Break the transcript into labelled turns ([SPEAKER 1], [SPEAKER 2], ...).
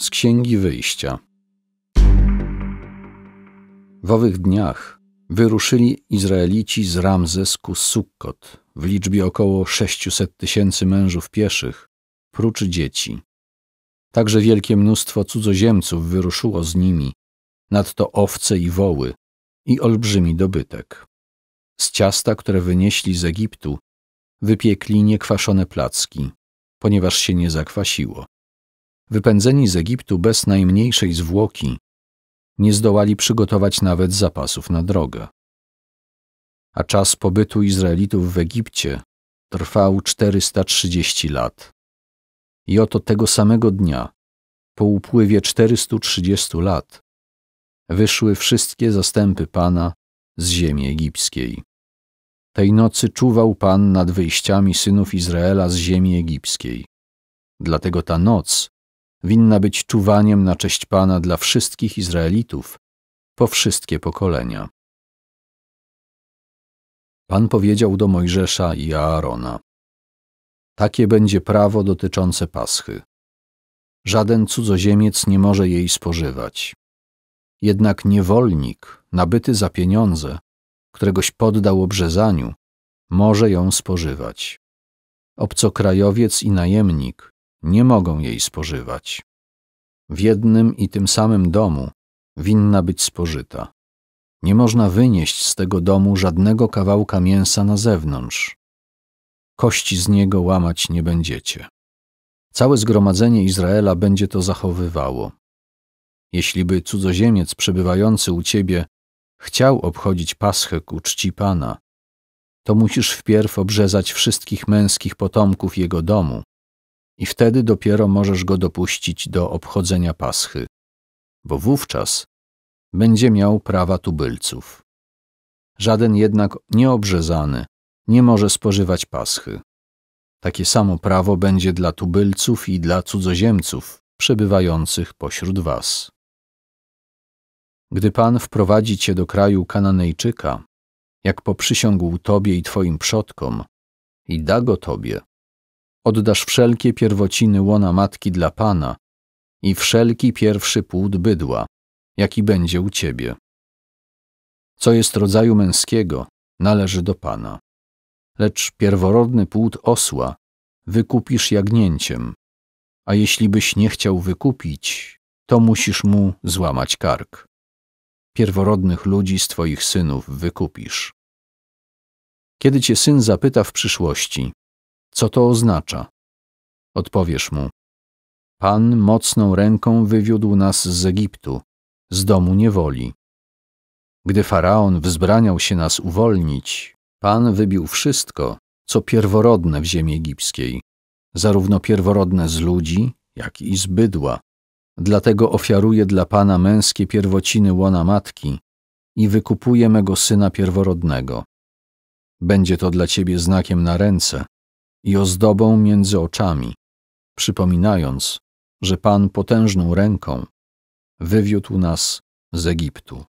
[SPEAKER 1] z Księgi Wyjścia. W owych dniach wyruszyli Izraelici z Ramzes ku Sukkot w liczbie około 600 tysięcy mężów pieszych, prócz dzieci. Także wielkie mnóstwo cudzoziemców wyruszyło z nimi, nadto owce i woły i olbrzymi dobytek. Z ciasta, które wynieśli z Egiptu, wypiekli niekwaszone placki, ponieważ się nie zakwasiło wypędzeni z Egiptu bez najmniejszej zwłoki, nie zdołali przygotować nawet zapasów na drogę. A czas pobytu Izraelitów w Egipcie trwał 430 lat. I oto tego samego dnia, po upływie 430 lat, wyszły wszystkie zastępy Pana z ziemi egipskiej. Tej nocy czuwał Pan nad wyjściami synów Izraela z ziemi egipskiej. Dlatego ta noc winna być czuwaniem na cześć Pana dla wszystkich Izraelitów, po wszystkie pokolenia. Pan powiedział do Mojżesza i Aarona: Takie będzie prawo dotyczące Paschy. Żaden cudzoziemiec nie może jej spożywać. Jednak niewolnik, nabyty za pieniądze, któregoś poddał obrzezaniu, może ją spożywać. Obcokrajowiec i najemnik nie mogą jej spożywać. W jednym i tym samym domu winna być spożyta. Nie można wynieść z tego domu żadnego kawałka mięsa na zewnątrz. Kości z niego łamać nie będziecie. Całe zgromadzenie Izraela będzie to zachowywało. Jeśliby cudzoziemiec przebywający u ciebie chciał obchodzić paschę ku czci Pana, to musisz wpierw obrzezać wszystkich męskich potomków jego domu, i wtedy dopiero możesz go dopuścić do obchodzenia paschy, bo wówczas będzie miał prawa tubylców. Żaden jednak nieobrzezany nie może spożywać paschy. Takie samo prawo będzie dla tubylców i dla cudzoziemców przebywających pośród was. Gdy Pan wprowadzi cię do kraju Kananejczyka, jak poprzysiągł tobie i twoim przodkom, i da go tobie, oddasz wszelkie pierwociny łona matki dla Pana i wszelki pierwszy płód bydła, jaki będzie u Ciebie. Co jest rodzaju męskiego, należy do Pana. Lecz pierworodny płód osła wykupisz jagnięciem, a jeśli byś nie chciał wykupić, to musisz mu złamać kark. Pierworodnych ludzi z Twoich synów wykupisz. Kiedy Cię syn zapyta w przyszłości, co to oznacza? Odpowiesz mu: Pan mocną ręką wywiódł nas z Egiptu, z domu niewoli. Gdy faraon wzbraniał się nas uwolnić, Pan wybił wszystko, co pierworodne w ziemi egipskiej, zarówno pierworodne z ludzi, jak i z bydła. Dlatego ofiaruję dla Pana męskie pierwociny łona matki i wykupuję mego syna pierworodnego. Będzie to dla Ciebie znakiem na ręce, i ozdobą między oczami, przypominając, że Pan potężną ręką wywiódł nas z Egiptu.